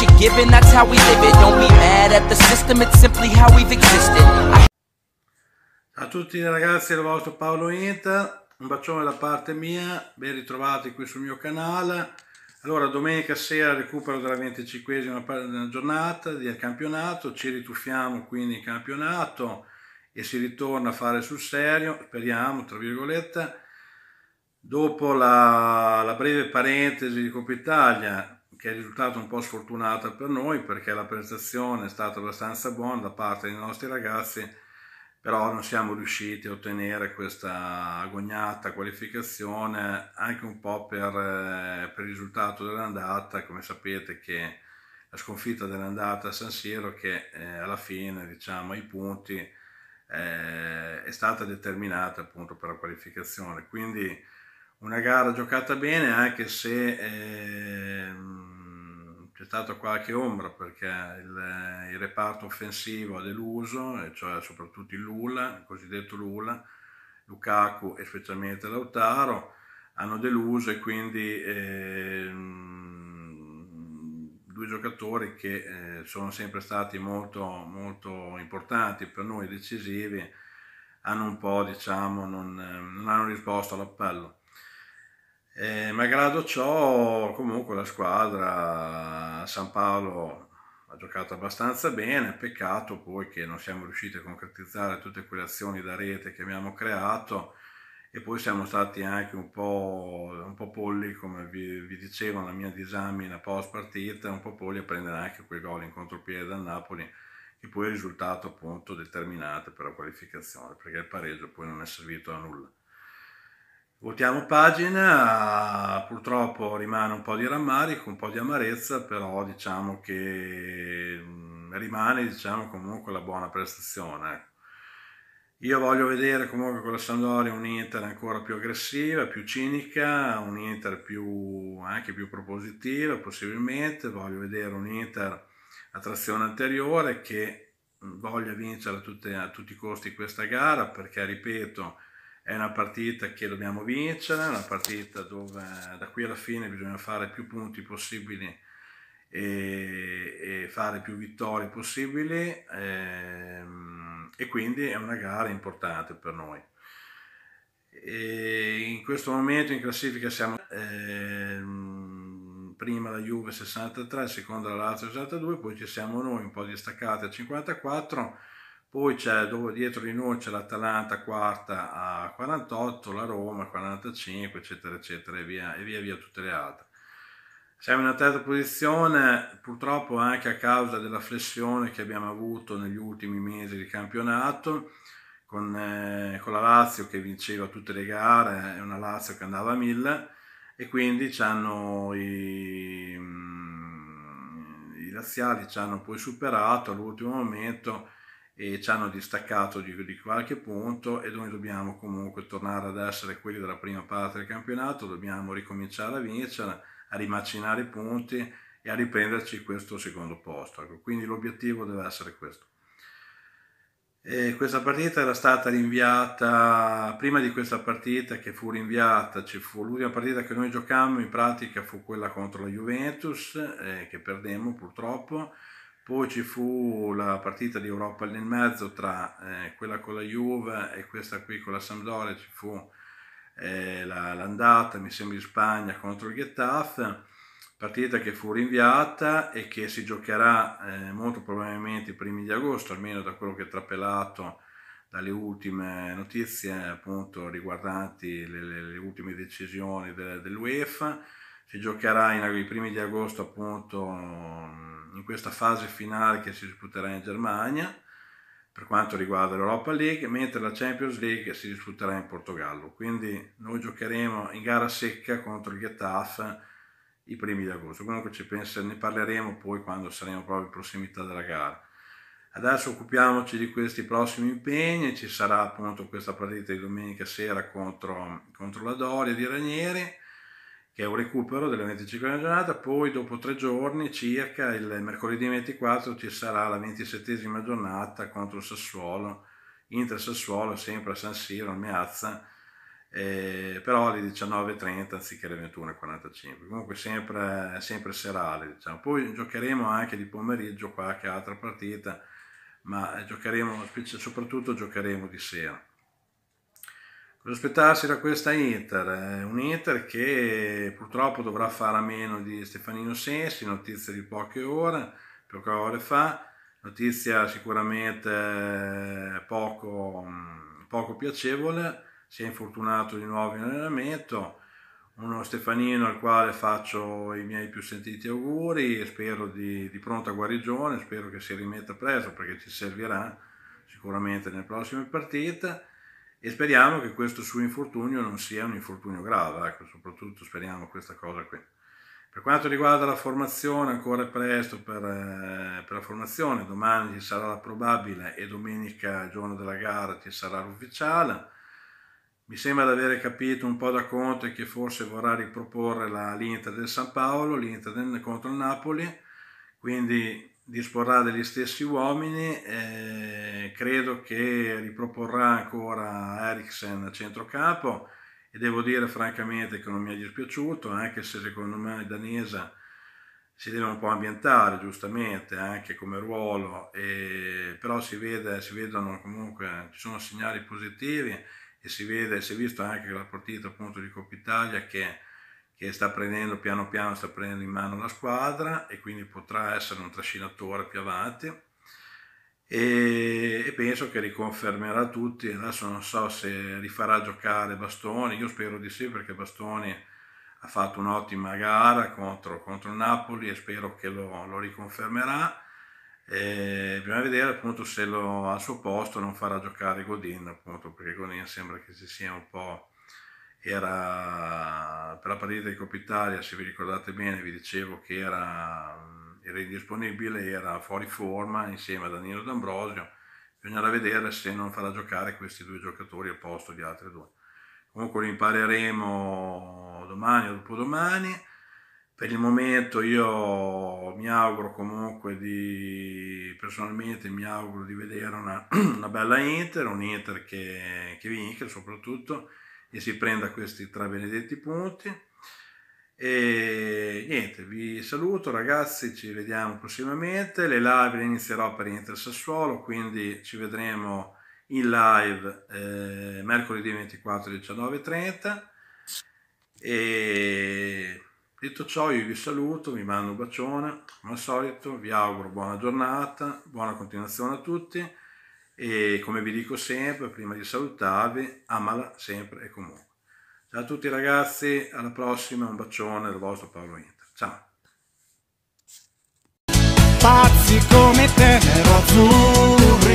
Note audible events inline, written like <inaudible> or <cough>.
you're given, that's how we live it. Don't be mad at the system, it's simply how we've existed. Ciao a tutti ragazzi, il vostro Paolo Inter, un bacione da parte mia, ben ritrovati qui sul mio canale. Allora, domenica sera recupero della 25esima giornata del campionato, ci rituffiamo quindi in campionato e si ritorna a fare sul serio, speriamo, tra virgolette, dopo la, la breve parentesi di Coppa Italia che è risultata un po' sfortunata per noi perché la prestazione è stata abbastanza buona da parte dei nostri ragazzi, però non siamo riusciti a ottenere questa agognata qualificazione anche un po' per, eh, per il risultato dell'andata, come sapete che la sconfitta dell'andata a San Siro che eh, alla fine diciamo ai punti eh, è stata determinata appunto per la qualificazione quindi una gara giocata bene anche se ehm, c'è stata qualche ombra perché il, il, reparto offensivo ha deluso, cioè soprattutto il Lula, il cosiddetto Lula, Lukaku e specialmente Lautaro hanno deluso e quindi ehm, due giocatori che eh, sono sempre stati molto, molto importanti per noi, decisivi, hanno un po' diciamo non, non hanno risposto all'appello. Eh, malgrado ciò, comunque la squadra San Paolo ha giocato abbastanza bene, peccato poi che non siamo riusciti a concretizzare tutte quelle azioni da rete che abbiamo creato e poi siamo stati anche un po', un po polli, come vi, vi, dicevo nella mia disamina post partita, un po' polli a prendere anche quel gol in contropiede dal Napoli che poi è risultato appunto determinante per la qualificazione, perché il pareggio poi non è servito a nulla. Voltiamo pagina, purtroppo rimane un po' di rammarico, un po' di amarezza, però diciamo che mm, rimane diciamo, comunque la buona prestazione. Ecco. Io voglio vedere comunque con la Sampdoria un'Inter ancora più aggressiva, più cinica, un'Inter anche più propositiva possibilmente, voglio vedere un'Inter a trazione anteriore che mm, voglia vincere a, tutte, a tutti i costi questa gara perché, ripeto, è una partita che dobbiamo vincere, è una partita dove da qui alla fine bisogna fare più punti possibili e, e fare più vittorie possibili ehm, e quindi è una gara importante per noi. E in questo momento in classifica siamo ehm, prima la Juve 63, seconda la Lazio 62, poi ci siamo noi un po' distaccati a 54 poi c'è, dove, dietro di noi c'è l'Atalanta quarta a 48, la Roma 45, eccetera, eccetera, e via, e via, via tutte le altre. Siamo in una terza posizione, purtroppo anche a causa della flessione che abbiamo avuto negli ultimi mesi di campionato, con, eh, con la Lazio che vinceva tutte le gare, è una Lazio che andava a mille, e quindi ci hanno i, mm, i laziali ci hanno poi superato all'ultimo momento e ci hanno distaccato di, di, qualche punto e noi dobbiamo comunque tornare ad essere quelli della prima parte del campionato, dobbiamo ricominciare a vincere, a rimacinare i punti e a riprenderci questo secondo posto. Ecco, quindi l'obiettivo deve essere questo. E questa partita era stata rinviata, prima di questa partita che fu rinviata, ci fu l'ultima partita che noi giocammo in pratica fu quella contro la Juventus eh, che perdemmo purtroppo poi ci fu la partita di Europa nel mezzo tra eh, quella con la Juve e questa qui con la Sampdoria, ci fu eh, la, l'andata, mi sembra in Spagna, contro il Getafe, partita che fu rinviata e che si giocherà eh, molto probabilmente i primi di agosto, almeno da quello che è trapelato dalle ultime notizie appunto riguardanti le, le, le ultime decisioni de, dell'UEFA si giocherà in, i primi di agosto appunto mm, in questa fase finale che si disputerà in Germania per quanto riguarda l'Europa League, mentre la Champions League si disputerà in Portogallo. Quindi noi giocheremo in gara secca contro il Getafe i primi di agosto. Comunque penso, ne parleremo poi quando saremo proprio in prossimità della gara. Adesso occupiamoci di questi prossimi impegni, ci sarà appunto questa partita di domenica sera contro, contro la Doria di Ranieri che è un recupero delle 25 giornata, poi dopo tre giorni circa, il mercoledì 24, ci sarà la 27 giornata contro il Sassuolo, Inter Sassuolo, sempre a San Siro, a Meazza, eh, però alle 19.30 anziché alle 21.45, comunque sempre, sempre serale. Diciamo. Poi giocheremo anche di pomeriggio qualche altra partita, ma giocheremo, soprattutto giocheremo di sera. Cosa aspettarsi da questa Inter? Eh, un Inter che purtroppo dovrà fare a meno di Stefanino Sensi, notizia di poche ore, poche ore fa, notizia sicuramente eh, poco, mm, poco piacevole, si è infortunato di nuovo in allenamento, uno Stefanino al quale faccio i miei più sentiti auguri, spero di, di pronta guarigione, spero che si rimetta presto perché ci servirà sicuramente nelle prossime partite e speriamo che questo suo infortunio non sia un infortunio grave, ecco, soprattutto speriamo questa cosa qui. Per quanto riguarda la formazione, ancora presto per, eh, per la formazione, domani ci sarà la probabile e domenica, giorno della gara, ci sarà l'ufficiale. Mi sembra di aver capito un po' da Conte che forse vorrà riproporre la l'Inter del San Paolo, l'Inter del, contro il Napoli, quindi disporrà degli stessi uomini, eh, credo che riproporrà ancora Eriksen a centrocapo e devo dire francamente che non mi è dispiaciuto, anche se secondo me danese si deve un po' ambientare giustamente anche come ruolo, e, però si, vede, si vedono comunque, ci sono segnali positivi e si vede, si è visto anche che la partita appunto di Coppa Italia che che sta prendendo piano piano, sta prendendo in mano la squadra e quindi potrà essere un trascinatore più avanti e, penso che riconfermerà tutti. Adesso non so se rifarà giocare Bastoni, io spero di sì perché Bastoni ha fatto un'ottima gara contro, contro Napoli e spero che lo, lo riconfermerà. E bisogna vedere appunto se lo, al suo posto non farà giocare Godin, appunto perché Godin sembra che si sia un po' era per la partita di Coppa Italia, se vi ricordate bene, vi dicevo che era, mm, era indisponibile, era fuori forma insieme a Danilo D'Ambrosio. Bisognerà vedere se non farà giocare questi due giocatori al posto di altri due. Comunque lo impareremo domani o dopodomani. Per il momento io mi auguro comunque di, personalmente mi auguro di vedere una, <clears throat> una bella Inter, un Inter che, che vinca soprattutto e si prenda questi tre benedetti punti. E niente, vi saluto ragazzi, ci vediamo prossimamente. Le live le inizierò per Inter Sassuolo, quindi ci vedremo in live eh, mercoledì 24 19.30. E detto ciò, io vi saluto, vi mando un bacione come al solito, vi auguro buona giornata, buona continuazione a tutti e come vi dico sempre, prima di salutarvi, amala sempre e comunque. Ciao a tutti ragazzi, alla prossima, un bacione dal vostro Paolo Inter. Ciao! Pazzi come te, nero azzurri